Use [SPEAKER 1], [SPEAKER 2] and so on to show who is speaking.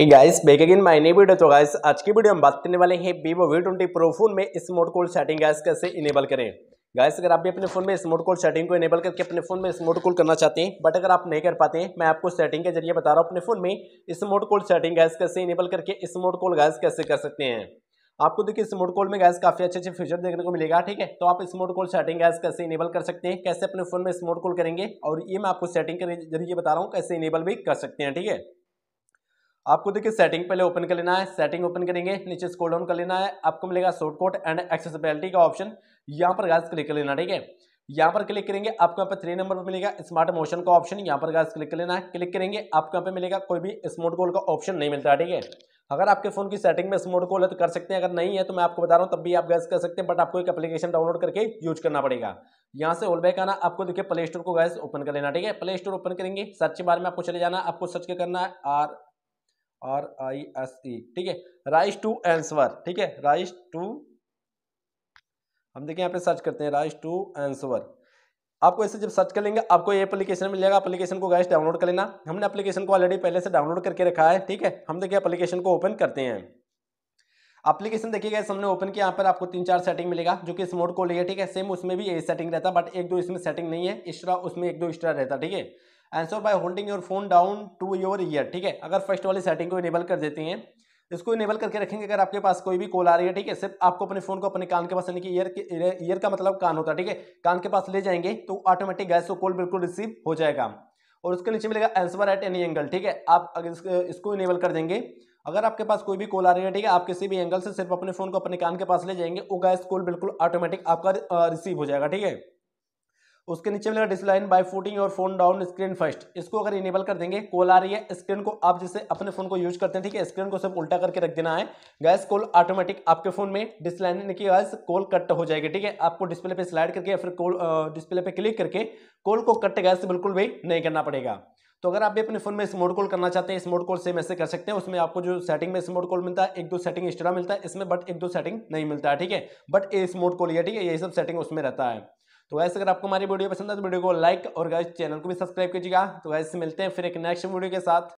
[SPEAKER 1] hey guys back again my नई video तो guys आज की वीडियो हम बात करने वाले हैं Vivo V twenty pro phone में स्मार्ट कॉल सेटिंग गाइस कैसे इनेबल करें गाइस अगर आप भी अपने फोन में स्मार्ट कॉल सेटिंग को इनेबल करके अपने फोन में स्मार्ट कॉल करना चाहते हैं बट अगर आप नहीं कर पाते हैं मैं आपको सेटिंग के जरिए बता रहा हूँ अपने फोन में स्मार्ट कॉल सेटिंग गैस कैसे इनेबल करके स्मार्ट कॉल गैस कैसे कर सकते हैं आपको देखिए स्मार्ट कॉल में गैस काफ़ी अच्छे अच्छे फीचर देखने को मिलेगा ठीक है तो आप स्मार्ट कॉल सेटिंग गैस कैसे इनेबल कर सकते हैं कैसे अपने फोन में स्मार्ट कॉल करेंगे और ये मैं आपको सेटिंग के जरिए बता रहा हूँ कैसे इनेबल भी कर सकते हैं ठीक है आपको देखिए सेटिंग पहले ओपन कर लेना है सेटिंग ओपन करेंगे नीचे स्क्रॉल डाउन कर लेना है आपको मिलेगा शॉर्टकट एंड एक्सेसिबिलिटी का ऑप्शन यहाँ पर गैस क्लिक कर लेना ठीक है यहाँ पर क्लिक करेंगे आपको यहाँ पर थ्री नंबर पर मिलेगा स्मार्ट मोशन का ऑप्शन यहाँ पर गैस क्लिक कर लेना है क्लिक करेंगे आपको यहाँ पे मिलेगा कोई भी स्मोट कॉल का ऑप्शन नहीं मिलता ठीक है अगर आपके फोन की सेटिंग में स्मोट कॉल है तो कर सकते हैं अगर नहीं है तो मैं आपको बता रहा हूँ तब भी आप गैस कर सकते हैं बट आपको एक एप्लीकेशन डाउनलोड करके यूज करना पड़ेगा यहाँ से ऑलबैक आना आपको देखिए प्ले स्टोर को गैस ओपन कर लेना ठीक है प्ले स्टोर ओपन करेंगे सर्च के बारे में आपको चले जाना आपको सर्च करना है R R I S E ठीक है राइस टू एंसवर ठीक है राइस टू हम देखिए यहाँ पे सर्च करते हैं राइस टू एंसवर आपको ऐसे जब सर्च कर लेंगे आपको ये एप्लीकेशन मिलेगा एप्लीकेशन को गैस डाउनलोड कर लेना हमने एप्लीकेशन को ऑलरेडी पहले से डाउनलोड करके रखा है ठीक है हम देखिए एप्लीकेशन को ओपन करते हैं एप्लीकेशन देखिएगा हमने ओपन किया यहाँ पर आपको तीन चार सेटिंग मिलेगा जो कि स्मोट को लेकर ठीक है सेम उसमें भी ये सेटिंग रहता बट एक दो इसमें सेटिंग नहीं है एक्स्ट्रा उसमें एक दो एक्स्ट्रा रहता ठीक है answer by holding your phone down to your ear ठीक है अगर फर्स्ट वाली सेटिंग को इनेबल कर देती हैं इसको इनेबल करके रखेंगे अगर आपके पास कोई भी कॉल आ रही है ठीक है सिर्फ आपको अपने फोन को अपने कान के पास यानी कि ईयर के ईयर का मतलब कान होता है ठीक है कान के पास ले जाएंगे तो ऑटोमेटिक गैस को कॉल बिल्कुल रिसीव हो जाएगा और उसके नीचे मिलेगा आंसर एट एनी एंगल ठीक है आप अगर इसको इनेबल कर देंगे अगर आपके पास कोई भी कॉल आ रही है ठीक है आप किसी भी एंगल से सिर्फ अपने फोन को अपने कान के पास ले जाएंगे वो गैस कॉल बिल्कुल ऑटोमेटिक आपका रिसीव हो जाएगा ठीक है उसके नीचे मिलेगा डिसलाइन बाय फूटिंग और फोन डाउन स्क्रीन फर्स्ट इसको अगर इनेबल कर देंगे कॉल आ रही है स्क्रीन को आप जैसे अपने फोन को यूज करते हैं ठीक है स्क्रीन को सब उल्टा करके रख देना है गैस कॉल ऑटोमेटिक आपके फोन में डिसलाइन की गैस कॉल कट हो जाएगी ठीक है आपको डिस्प्ले पे स्लाइड करके या फिर कॉल डिस्प्ले पे क्लिक करके कॉल को कट गैस बिल्कुल भी नहीं करना पड़ेगा तो अगर आप भी अपने फ़ोन में स्मोट कॉल करना चाहते हैं स्मोड कॉल से मैसेज कर सकते हैं उसमें आपको जो सेटिंग में स्मोट कॉल मिलता है एक दो सेटिंग एक्स्ट्रा मिलता है इसमें बट एक दो सेटिंग नहीं मिलता है ठीक है बट ये स्मोट कॉल ही ठीक है यही सब सेटिंग उसमें रहता है तो वैसे अगर आपको हमारी वीडियो पसंद है तो वीडियो को लाइक और गैस चैनल को भी सब्सक्राइब कीजिएगा तो वैसे मिलते हैं फिर एक नेक्स्ट वीडियो के साथ